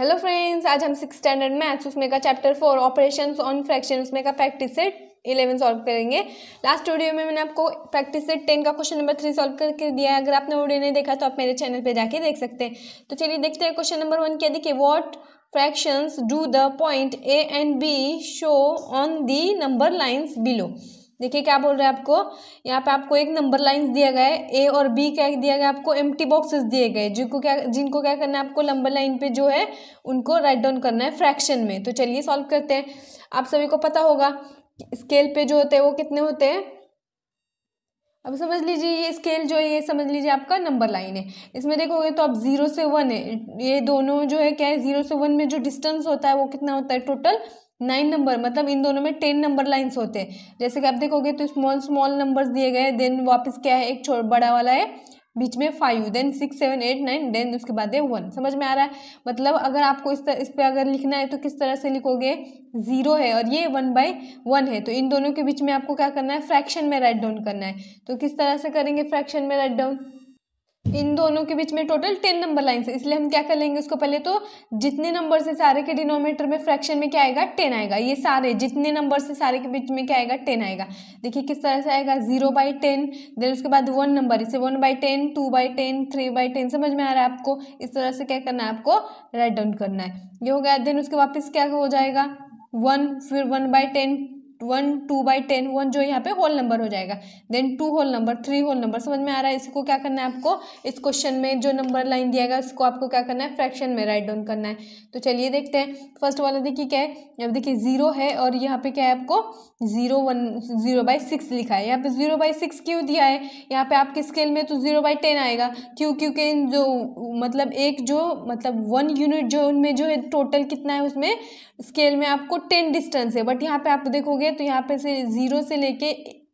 hello friends आज हम six standard maths उसमें का chapter four operation on fraction उसमें का प्रैक्टिस सेट इलेवन सॉल्व करेंगे लास्ट वीडियो में मैंने आपको प्रैक्टिस सेट टेन का क्वेश्चन नंबर थ्री सॉल्व करके दिया है अगर आपने वीडियो नहीं देखा तो आप मेरे चैनल पे जाके देख सकते हैं तो चलिए देखते हैं क्वेश्चन नंबर वन क्या देखिए what fractions do the point A and B show on the number lines below देखिए क्या बोल रहे हैं आपको यहाँ पे आपको एक नंबर लाइंस दिया गया है ए और बी क्या दिया गया आपको एम बॉक्सेस दिए गए जिनको क्या जिनको क्या करना है आपको नंबर लाइन पे जो है उनको राइट डाउन करना है फ्रैक्शन में तो चलिए सॉल्व करते हैं आप सभी को पता होगा स्केल पे जो होते हैं वो कितने होते हैं अब समझ लीजिए ये स्केल जो है ये समझ लीजिए आपका नंबर लाइन है इसमें देखोगे तो आप जीरो से वन है ये दोनों जो है क्या है जीरो से वन में जो डिस्टेंस होता है वो कितना होता है टोटल नाइन नंबर मतलब इन दोनों में टेन नंबर लाइन्स होते हैं जैसे कि आप देखोगे तो स्मॉल स्मॉल नंबर्स दिए गए देन वापस क्या है एक छोटा बड़ा वाला है बीच में five then six seven eight nine then उसके बाद है वन समझ में आ रहा है मतलब अगर आपको इस तरह इस पर अगर लिखना है तो किस तरह से लिखोगे ज़ीरो है और ये वन बाई वन है तो इन दोनों के बीच में आपको क्या करना है फ्रैक्शन में राइट डाउन करना है तो किस तरह से करेंगे फ्रैक्शन में राइट डाउन इन दोनों के बीच में टोटल टेन नंबर लाइन है इसलिए हम क्या कर लेंगे उसको पहले तो जितने नंबर से सारे के डिनोमीटर में फ्रैक्शन में क्या आएगा टेन आएगा ये सारे जितने नंबर से सारे के बीच में क्या आएगा टेन आएगा देखिए किस तरह से आएगा जीरो बाई टेन देन उसके बाद वन नंबर इसे one by ten two by ten three by ten समझ में आ रहा है आपको इस तरह से क्या करना है आपको राइट डाउन करना है ये हो गया देन उसके वापस क्या हो जाएगा वन फिर one by ten one two by ten one जो यहाँ पे होल नंबर हो जाएगा then two whole number three whole number समझ में आ रहा है इसको क्या करना है आपको इस क्वेश्चन में जो नंबर लाइन दिया गया उसको आपको क्या करना है फ्रैक्शन में राइट डाउन करना है तो चलिए देखते हैं फर्स्ट वाला देखिए क्या है अब देखिए जीरो है और यहाँ पे क्या है आपको zero one zero by six लिखा है यहाँ पे जीरो बाई सिक्स क्यों दिया है यहाँ पे आपके स्केल में तो जीरो बाई टेन आएगा क्यों क्योंकि जो मतलब एक जो मतलब वन यूनिट जो उनमें जो है टोटल कितना है उसमें स्केल में आपको टेन डिस्टेंस है बट यहाँ पे आप देखोगे तो यहाँ पे से ज़ीरो से लेके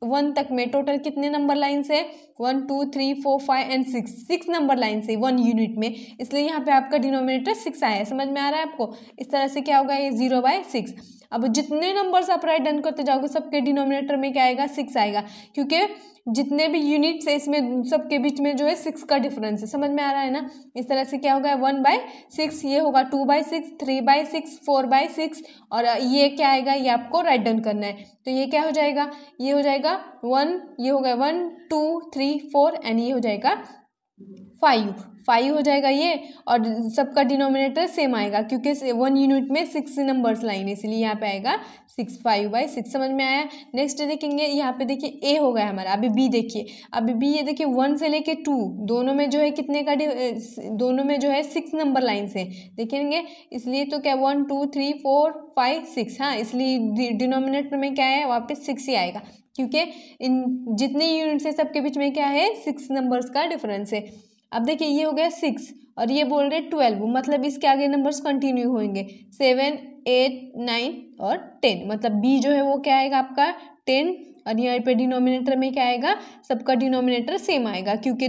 वन तक में टोटल कितने नंबर लाइन्स है one two three four five and six six number line से वन यूनिट में इसलिए यहाँ पे आपका डिनोमिनेटर सिक्स आया है समझ में आ रहा है आपको इस तरह से क्या होगा ये जीरो बाय सिक्स अब जितने नंबर्स आप राइट डन करते जाओगे सबके डिनोमिनेटर में क्या आएगा सिक्स आएगा क्योंकि जितने भी यूनिट्स है इसमें सबके बीच में जो है सिक्स का डिफरेंस है समझ में आ रहा है ना इस तरह से क्या होगा वन बाय सिक्स ये होगा two by six three by six four by six और ये क्या आएगा ये आपको राइट डन करना है तो ये क्या हो जाएगा ये हो जाएगा वन ये हो गया one two three three four and ये हो जाएगा फाइव फाइव हो जाएगा ये और सबका डिनोमिनेटर सेम आएगा क्योंकि वन यूनिट में सिक्स नंबर्स लाइन इसलिए यहाँ पे आएगा सिक्स फाइव बाई सिक्स समझ में आया नेक्स्ट देखेंगे यहाँ पे देखिए ए हो गया हमारा अभी बी देखिए अभी बी ये देखिए वन से लेके टू दोनों में जो है कितने का दोनों में जो है सिक्स नंबर लाइन से देखेंगे इसलिए तो क्या one two three four five six हाँ इसलिए डिनोमिनेटर में क्या है वहाँ पर सिक्स ही आएगा क्योंकि इन जितने यूनिट्स है सबके बीच में क्या है सिक्स नंबर्स का डिफरेंस है अब देखिए ये हो गया सिक्स और ये बोल रहे ट्वेल्व मतलब इसके आगे नंबर्स कंटिन्यू होंगे सेवन एट नाइन और टेन मतलब बी जो है वो क्या आएगा आपका टेन और यहाँ पे डिनोमिनेटर में क्या आएगा सबका डिनोमिनेटर सेम आएगा क्योंकि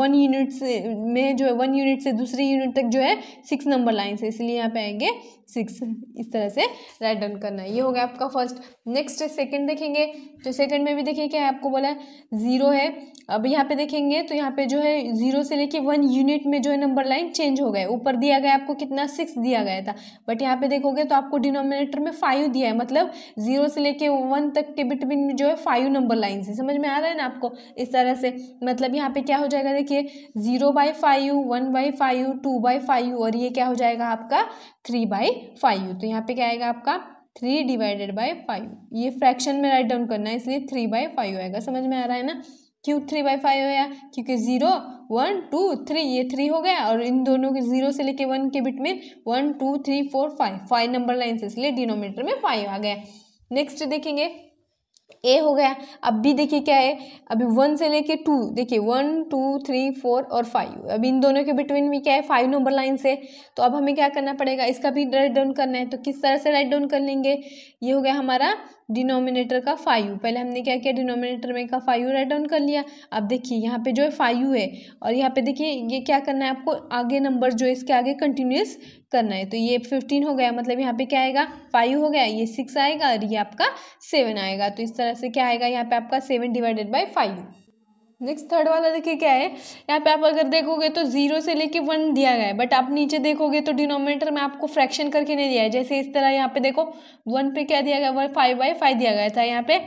वन यूनिट से में जो है वन यूनिट से दूसरे यूनिट तक जो है सिक्स नंबर लाइन है इसलिए यहाँ पे आएंगे सिक्स इस तरह से राइट डन करना है ये हो गया आपका फर्स्ट नेक्स्ट सेकंड देखेंगे तो सेकंड में भी देखिए क्या है आपको बोला है ज़ीरो है अब यहाँ पे देखेंगे तो यहाँ पे जो है ज़ीरो से लेके वन यूनिट में जो है नंबर लाइन चेंज हो गए ऊपर दिया गया आपको कितना सिक्स दिया गया था बट यहाँ पे देखोगे तो आपको डिनोमिनेटर में फाइव दिया है मतलब ज़ीरो से लेके वन तक के बिटवीन में जो है है फाइव नंबर लाइन से समझ में आ रहा है ना आपको इस तरह से मतलब यहाँ पे क्या हो जाएगा देखिए zero by five one by five two by five और ये क्या हो जाएगा आपका थ्री बाई फाइव तो यहाँ पे क्या आएगा आपका थ्री डिवाइडेड बाई फाइव ये फ्रैक्शन में राइट डाउन करना है इसलिए थ्री बाई फाइव आएगा समझ में आ रहा है ना क्यों थ्री बाई फाइव आया क्योंकि ज़ीरो वन टू थ्री ये थ्री हो गया और इन दोनों के ज़ीरो से लेके वन के बिट में one two three four five five number line से इसलिए डिनोमीटर में फाइव आ गया नेक्स्ट देखेंगे ए हो गया अब भी देखिए क्या है अभी वन से लेके टू देखिए वन टू थ्री फोर और फाइव अब इन दोनों के बिटवीन में क्या है फाइव नंबर लाइन से तो अब हमें क्या करना पड़ेगा इसका भी राइट डाउन करना है तो किस तरह से राइट डाउन कर लेंगे ये हो गया हमारा डिनोमिनेटर का फाइव पहले हमने क्या किया डिनोमिनेटर में का फाइव राइट डाउन कर लिया अब देखिए यहाँ पे जो है फाइव है और यहाँ पे देखिए ये क्या करना है आपको आगे नंबर जो है इसके आगे कंटिन्यूस करना है तो ये फिफ्टीन हो गया मतलब यहाँ पे क्या आएगा फाइव हो गया ये सिक्स आएगा और ये आपका सेवन आएगा तो इस तरह से क्या आएगा यहाँ पर आपका seven divided by five next third वाला देखिए क्या है यहाँ पे आप अगर देखोगे तो जीरो से लेके वन दिया गया है बट आप नीचे देखोगे तो डिनोमिनेटर में आपको फ्रैक्शन करके नहीं दिया है जैसे इस तरह यहाँ पे देखो वन पे क्या दिया गया वन फाइव बाई फाइव दिया गया था यहाँ पे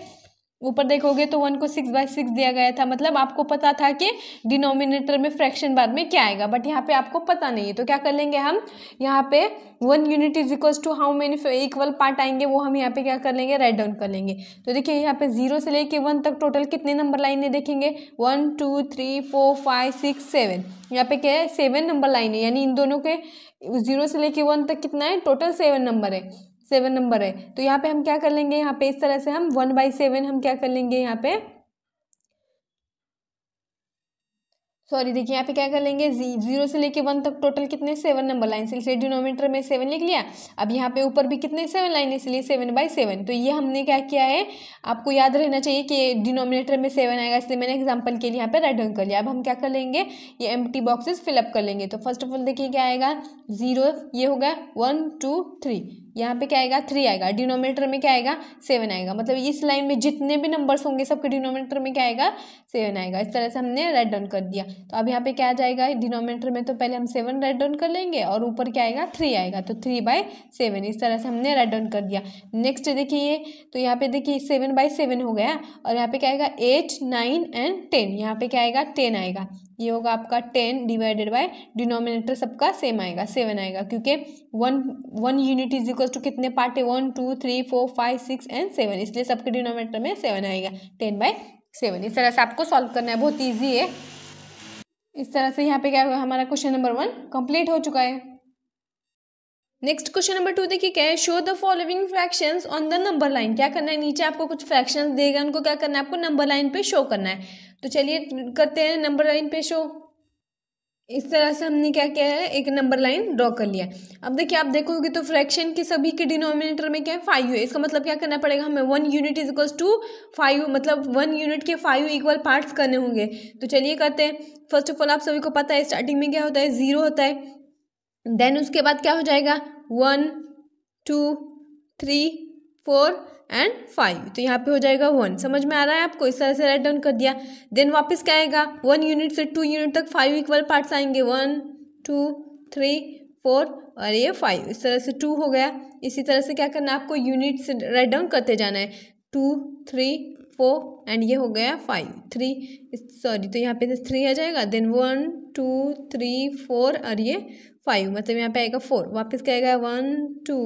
ऊपर देखोगे तो वन को सिक्स बाई सिक्स दिया गया था मतलब आपको पता था कि डिनोमिनेटर में फ्रैक्शन बाद में क्या आएगा बट यहाँ पे आपको पता नहीं है तो क्या कर लेंगे हम यहाँ पे one unit is equals to how many equal part आएंगे वो हम यहाँ पे क्या कर लेंगे राइट डाउन कर लेंगे तो देखिए यहाँ पे जीरो से लेके वन तक टोटल कितने नंबर है देखेंगे one two three four five six seven यहाँ पे क्या है सेवन नंबर लाइन है यानी इन दोनों के जीरो से लेके वन तक कितना है टोटल सेवन नंबर है सेवन नंबर है तो यहाँ पे हम क्या कर लेंगे यहाँ पे इस तरह से हम वन बाई सेवन हम क्या कर लेंगे यहाँ पे सॉरी देखिए यहाँ पे क्या कर लेंगे जी जीरो से लेके वन तक टोटल कितने सेवन नंबर लाइन इसलिए डिनोमीटर में सेवन लिख लिया अब यहाँ पे ऊपर भी कितने सेवन लाइन इसलिए सेवन बाई सेवन तो ये हमने क्या किया है आपको याद रहना चाहिए कि डिनोमिनेटर में सेवन आएगा इसलिए मैंने एग्जाम्पल के लिए यहाँ पे रेड डाउन कर लिया अब हम क्या कर लेंगे ये एम टी बॉक्सेस फिलअप कर लेंगे तो फर्स्ट ऑफ ऑल देखिए क्या आएगा जीरो ये होगा वन टू थ्री यहाँ पे क्या आएगा थ्री आएगा डिनोमिनेटर में क्या आएगा सेवन आएगा मतलब इस लाइन में जितने भी नंबर्स होंगे सबके डिनोमिनेटर में क्या आएगा सेवन आएगा इस तरह से हमने राइट डाउन कर दिया तो अब यहाँ पे क्या आ जाएगा डिनोमिनेटर में तो पहले हम सेवन राइट डाउन कर लेंगे और ऊपर क्या आएगा थ्री आएगा तो थ्री बाय सेवन इस तरह से हमने राइट डाउन कर दिया नेक्स्ट देखिए तो यहाँ पे देखिए सेवन बाई सेवन हो गया और यहाँ पे क्या आएगा एट नाइन एंड टेन यहाँ पे क्या आएगा टेन आएगा ये होगा आपका टेन डिवाइडेड बाय डिनोमिनेटर सबका सेम आएगा सेवन आएगा क्योंकि one one unit is equal equals to कितने पार्ट है one two three four five six and seven इसलिए सबके डिनोमीटर में सेवन आएगा टेन बाई सेवन इस तरह से आपको सॉल्व करना है बहुत ईजी है इस तरह से यहाँ पे क्या हुआ हमारा क्वेश्चन नंबर वन कंप्लीट हो चुका है नेक्स्ट क्वेश्चन नंबर टू देखिए क्या है show the following fractions on the number line क्या करना है नीचे आपको कुछ फ्रैक्शंस देगा उनको क्या करना है आपको नंबर लाइन पे शो करना है तो चलिए करते हैं नंबर लाइन पे शो इस तरह से हमने क्या किया है एक नंबर लाइन ड्रॉ कर लिया अब देखिए आप देखोगे तो फ्रैक्शन के सभी के डिनोमिनेटर में क्या है फाइव है इसका मतलब क्या करना पड़ेगा हमें one unit is equals to five मतलब वन यूनिट के फाइव इक्वल पार्ट्स करने होंगे तो चलिए करते हैं फर्स्ट ऑफ ऑल आप सभी को पता है स्टार्टिंग में क्या होता है ज़ीरो होता है देन उसके बाद क्या हो जाएगा one two three four and five तो यहाँ पे हो जाएगा वन समझ में आ रहा है आपको इस तरह से राइट डाउन कर दिया देन वापस क्या आएगा वन यूनिट से टू यूनिट तक फाइव इक्वल पार्ट्स आएंगे वन टू थ्री फोर और ये फाइव इस तरह से टू हो गया इसी तरह से क्या करना है आपको यूनिट से राइट डाउन करते जाना है टू थ्री फोर एंड ये हो गया फाइव थ्री सॉरी तो यहाँ पे थ्री तो आ जाएगा then one two three four और ये फाइव मतलब यहाँ पे आएगा फोर वापस क्या आएगा one two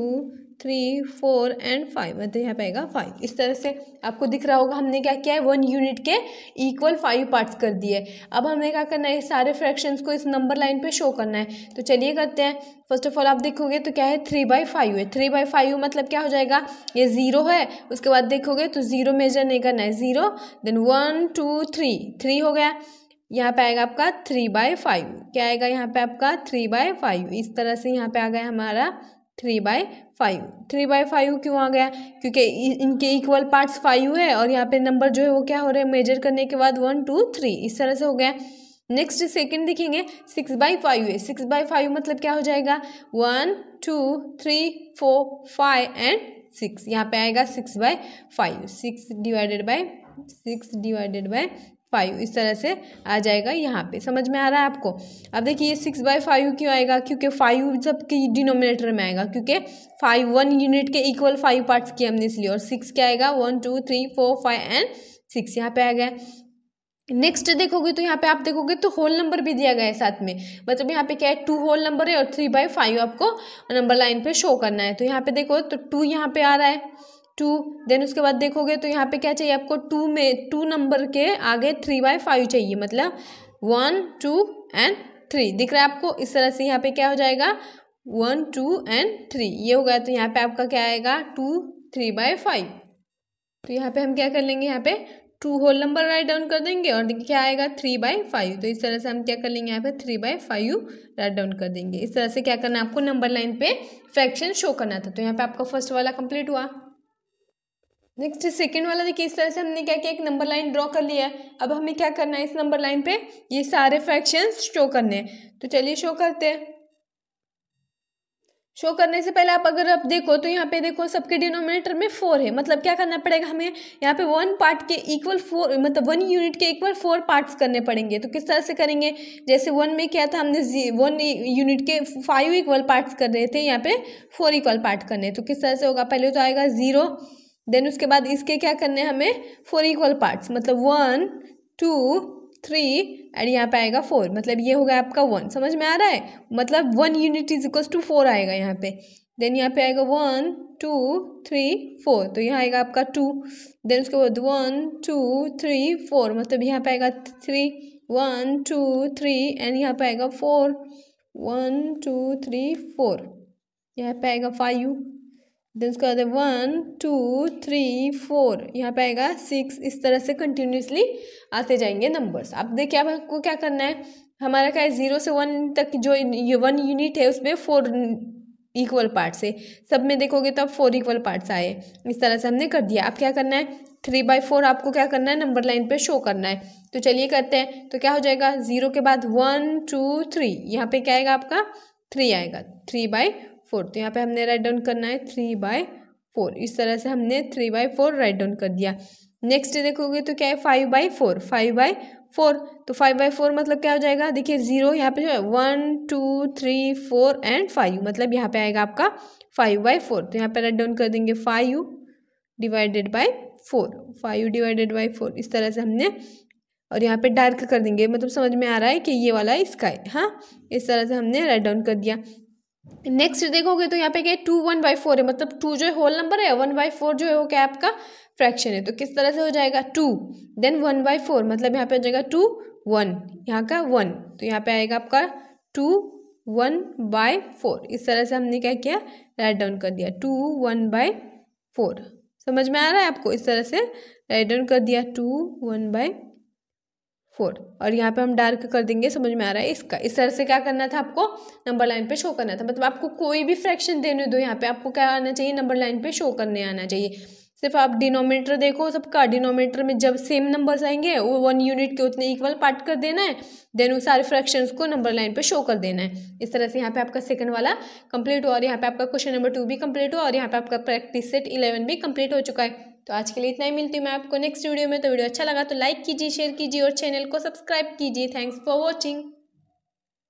three four and five मतलब यहाँ पे आएगा फाइव इस तरह से आपको दिख रहा होगा हमने क्या किया है वन यूनिट के इक्वल फाइव पार्ट्स कर दिए अब हमें क्या करना है सारे फ्रैक्शंस को इस नंबर लाइन पे शो करना है तो चलिए करते हैं फर्स्ट ऑफ ऑल आप देखोगे तो क्या है थ्री बाई फाइव है थ्री बाई फाइव मतलब क्या हो जाएगा ये ज़ीरो है उसके बाद देखोगे तो ज़ीरो मेजर नहीं करना है zero then one two three three हो गया यहाँ पे आएगा आपका थ्री बाय फाइव क्या आएगा यहाँ पे आपका थ्री बाय फाइव इस तरह से यहाँ पे आ गया हमारा three by five three by five क्यों आ गया क्योंकि इनके इक्वल पार्ट्स फाइव है और यहाँ पे नंबर जो है वो क्या हो रहा है मेजर करने के बाद वन टू थ्री इस तरह से हो गया नेक्स्ट सेकंड देखेंगे सिक्स बाई फाइव है सिक्स बाई फाइव मतलब क्या हो जाएगा one two three four five and six यहाँ पे आएगा six by five six divided by six divided by five इस तरह से आ जाएगा यहाँ पे समझ में आ रहा है आपको अब देखिए ये सिक्स बाई फाइव क्यों आएगा क्योंकि फाइव सबके डिनोमिनेटर में आएगा क्योंकि फाइव वन यूनिट के इक्वल फाइव पार्ट्स किए हमने इसलिए और सिक्स क्या आएगा one two three four five and six यहाँ पे आ गया नेक्स्ट देखोगे तो यहाँ पे आप देखोगे तो होल नंबर भी दिया गया है साथ में मतलब यहाँ पे क्या है टू होल नंबर है और थ्री बाई फाइव आपको नंबर लाइन पे शो करना है तो यहाँ पे देखो तो टू यहाँ पे आ रहा है टू देन उसके बाद देखोगे तो यहाँ पे क्या चाहिए आपको टू में टू नंबर के आगे थ्री बाय फाइव चाहिए मतलब वन टू एंड थ्री दिख रहा है आपको इस तरह से यहाँ पे क्या हो जाएगा वन टू एंड थ्री ये हो गया तो यहाँ पे आपका क्या आएगा टू थ्री बाय फाइव तो यहाँ पे हम क्या कर लेंगे यहाँ पे two whole number write down कर देंगे और क्या आएगा थ्री बाय फाइव तो इस तरह से हम क्या कर लेंगे यहाँ पे three by five write down कर देंगे इस तरह से क्या करना है आपको नंबर लाइन पे फ्रैक्शन शो करना था तो यहाँ पे आपका फर्स्ट वाला कंप्लीट हुआ नेक्स्ट सेकेंड वाला देखिए इस तरह से हमने क्या किया एक नंबर लाइन ड्रॉ कर लिया है अब हमें क्या करना है इस नंबर लाइन पे ये सारे फ्रैक्शन शो करने हैं तो चलिए शो करते हैं शो करने से पहले आप अगर आप देखो तो यहाँ पे देखो सबके डिनोमिनेटर में फोर है मतलब क्या करना पड़ेगा हमें यहाँ पे वन पार्ट के इक्वल फोर मतलब वन यूनिट के इक्वल फोर पार्ट्स करने पड़ेंगे तो किस तरह से करेंगे जैसे वन में क्या था हमने वन यूनिट के फाइव इक्वल पार्ट्स कर रहे थे यहाँ पे फोर इक्वल पार्ट करने तो किस तरह से होगा पहले तो आएगा ज़ीरो देन उसके बाद इसके क्या करने हमें फोर इक्वल पार्ट्स मतलब वन टू थ्री एंड यहाँ पे आएगा फोर मतलब ये होगा आपका वन समझ में आ रहा है मतलब one unit is equal to four आएगा यहाँ पे देन यहाँ पे आएगा वन टू थ्री फोर तो यहाँ आएगा आपका टू देन उसके बाद वन टू थ्री फोर मतलब यहाँ पे आएगा three one two three and यहाँ पे आएगा four one two three four यहाँ पे आएगा फाइव देन उसके बाद वन टू थ्री फोर यहाँ पे आएगा सिक्स इस तरह से कंटिन्यूसली आते जाएंगे नंबर्स अब देखिए आपको क्या करना है हमारा क्या है ज़ीरो से वन तक जो ये वन यूनिट है उसमें फोर इक्वल पार्ट्स है सब में देखोगे तो आप फोर इक्वल पार्ट्स आए इस तरह से हमने कर दिया अब क्या करना है थ्री बाई फोर आपको क्या करना है नंबर लाइन पे शो करना है तो चलिए करते हैं तो क्या हो जाएगा ज़ीरो के बाद वन टू थ्री यहाँ पे क्या आएगा आपका थ्री आएगा थ्री बाई फोर तो यहाँ पे हमने राइट डाउन करना है थ्री बाय फोर इस तरह से हमने three by four write down कर दिया नेक्स्ट देखोगे तो क्या है five by four five by four तो फाइव बाई फोर मतलब क्या हो जाएगा देखिए जीरो यहाँ पे जो है one two three four and five मतलब यहाँ पे आएगा आपका फाइव बाई फोर तो यहाँ पे राइट डाउन कर देंगे five divided by four five divided by four इस तरह से हमने और यहाँ पे डार्क कर देंगे मतलब समझ में आ रहा है कि ये वाला है स्काई हाँ इस तरह से हमने राइट डाउन कर दिया नेक्स्ट देखोगे तो यहाँ पे क्या है टू वन बाई फोर है मतलब टू जो है होल नंबर है वन बाई फोर जो है वो क्या आपका फ्रैक्शन है तो किस तरह से हो जाएगा two then one by four मतलब यहाँ पे आ जाएगा टू वन यहाँ का वन तो यहाँ पे आएगा आपका टू वन बाय फोर इस तरह से हमने क्या किया राइट डाउन कर दिया टू वन बाय फोर समझ में आ रहा है आपको इस तरह से राइट डाउन कर दिया टू वन बाय फोर और यहाँ पे हम डार्क कर देंगे समझ में आ रहा है इसका इस तरह से क्या करना था आपको नंबर लाइन पे शो करना था मतलब आपको कोई भी फ्रैक्शन देने दो यहाँ पे आपको क्या आना चाहिए नंबर लाइन पे शो करने आना चाहिए सिर्फ आप डिनोमीटर देखो सबका डिनोमीटर में जब सेम नंबर्स आएंगे वो वन यूनिट के उतने इक्वल पार्ट कर देना है देन उस सारे फ्रैक्शंस को नंबर लाइन पे शो कर देना है इस तरह से यहाँ पे आपका सेकंड वाला कंप्लीट हुआ और यहाँ पे आपका क्वेश्चन नंबर टू भी कंप्लीट हुआ और यहाँ पे आपका प्रैक्टिस सेट इलेवन भी कंप्लीट हो चुका है तो आज के लिए इतना ही मिलती हूँ मैं आपको नेक्स्ट वीडियो में तो वीडियो अच्छा लगा तो लाइक कीजिए शेयर कीजिए और चैनल को सब्सक्राइब कीजिए थैंक्स फॉर वॉचिंग